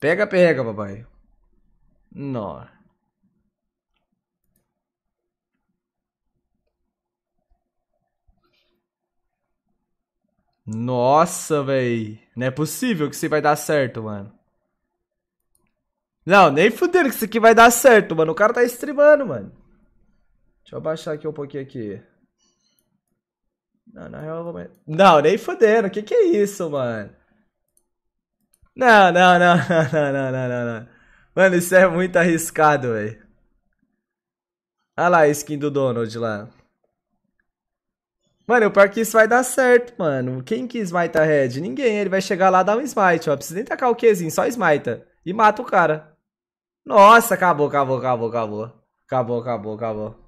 Pega, pega, papai. Não. Nossa, véi. Não é possível que isso vai dar certo, mano. Não, nem fudendo que isso aqui vai dar certo, mano. O cara tá streamando, mano. Deixa eu abaixar aqui um pouquinho aqui. Não, na real eu vou... Não, nem fudendo. O que que é isso, mano? Não, não, não, não, não, não, não, não. Mano, isso é muito arriscado, velho. Olha lá a skin do Donald lá. Mano, o pior é que isso vai dar certo, mano. Quem que smita Red? Ninguém. Ele vai chegar lá dar um smite, ó. Precisa nem tacar o Qzinho, só smita. E mata o cara. Nossa, acabou, acabou, acabou, acabou. Acabou, acabou, acabou.